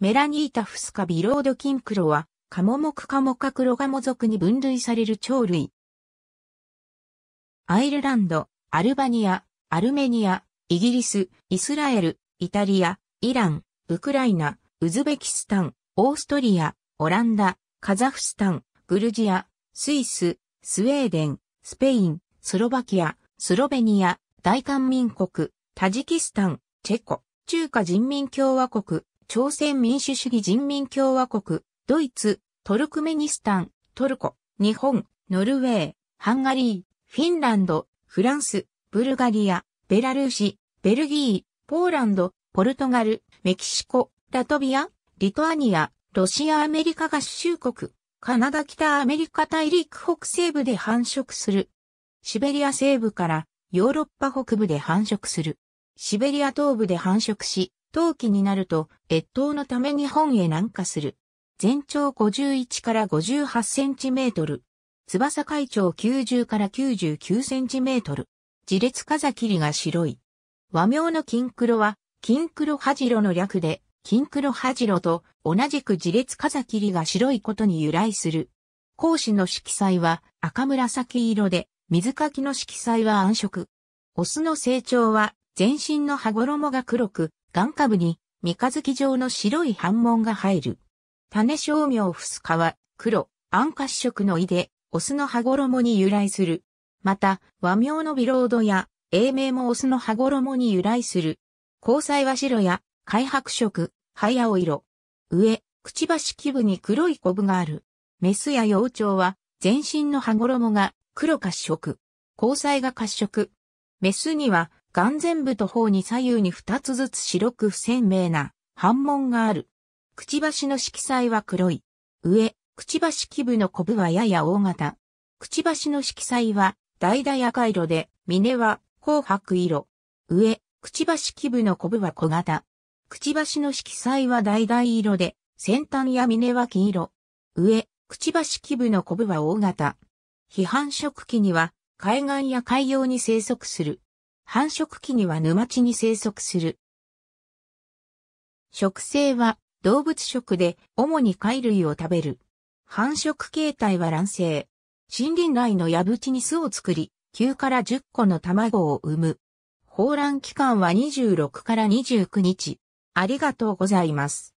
メラニータフスカビロードキンクロは、カモモクカモカクロガモ属に分類される鳥類。アイルランド、アルバニア、アルメニア、イギリス、イスラエル、イタリア、イラン、ウクライナ、ウズベキスタン、オーストリア、オランダ、カザフスタン、グルジア、スイス、スウェーデン、スペイン、スロバキア、スロベニア、大韓民国、タジキスタン、チェコ、中華人民共和国、朝鮮民主主義人民共和国、ドイツ、トルクメニスタン、トルコ、日本、ノルウェー、ハンガリー、フィンランド、フランス、ブルガリア、ベラルーシ、ベルギー、ポーランド、ポルトガル、メキシコ、ラトビア、リトアニア、ロシア・アメリカ合衆国、カナダ北アメリカ大陸北西部で繁殖する。シベリア西部からヨーロッパ北部で繁殖する。シベリア東部で繁殖し、冬季になると越冬のため日本へ南下する。全長51から58センチメートル。翼海長90から99センチメートル。自列風切が白い。和名の金黒は、金黒ハジロの略で、金黒ハジロと同じく自列風切が白いことに由来する。講師の色彩は赤紫色で、水かきの色彩は暗色。オスの成長は全身の羽衣が黒く、眼下部に三日月状の白い反紋が入る。種照明ふす皮、黒、暗褐色の胃で、オスの羽衣に由来する。また、和名のビロードや、英名もオスの羽衣に由来する。交際は白や、開白色、灰青色。上、くちばし基部に黒いコブがある。メスや幼鳥は、全身の羽衣が黒褐色。交際が褐色。メスには、眼前部と頬に左右に二つずつ白く不鮮明な斑紋がある。くちばしの色彩は黒い。上、くちばし基部のコブはやや大型。くちばしの色彩は、だ々赤色で、峰は、紅白色。上、くちばし基部のコブは小型。くちばしの色彩は大々色で、先端や峰は黄色。上、くちばし基部のコブは大型。批判食期には、海岸や海洋に生息する。繁殖期には沼地に生息する。食性は動物食で主に貝類を食べる。繁殖形態は卵生。森林内の矢口に巣を作り、9から10個の卵を産む。放卵期間は26から29日。ありがとうございます。